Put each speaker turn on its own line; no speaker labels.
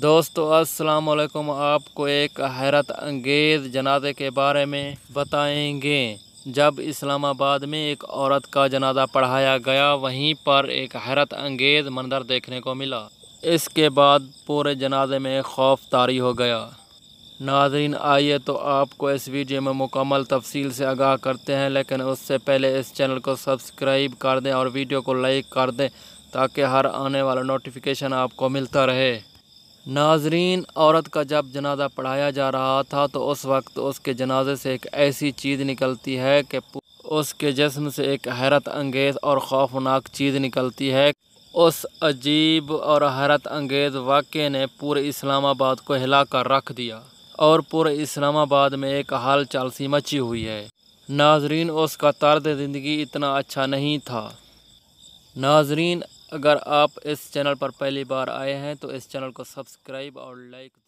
दोस्तों अस्सलाम वालेकुम आपको एक हैरत अंगेज़ जनाजे के बारे में बताएंगे जब इस्लामाबाद में एक औरत का जनाजा पढ़ाया गया वहीं पर एक हैरत अंगेज़ मंजर देखने को मिला इसके बाद पूरे जनाजे में खौफ तारी हो गया नाजरीन आइए तो आपको इस वीडियो में मुकम्मल तफसील से आगाह करते हैं लेकिन उससे पहले इस चैनल को सब्सक्राइब कर दें और वीडियो को लाइक कर दें ताकि हर आने वाला नोटिफिकेशन आपको मिलता रहे नाजरीन औरत का जब जनाजा पढ़ाया जा रहा था तो उस वक्त उसके जनाजे से एक ऐसी चीज़ निकलती है कि उसके जिसम से एक हैरत अंगेज़ और खौफनाक चीज़ निकलती है उस अजीब और हैरत अंगेज़ वाक़े ने पूरे इस्लामाबाद को हिला कर रख दिया और पूरे इस्लामाबाद में एक हाल चालसी मची हुई है नाजरीन उसका तर्द ज़िंदगी इतना अच्छा नहीं था नाजरीन अगर आप इस चैनल पर पहली बार आए हैं तो इस चैनल को सब्सक्राइब और लाइक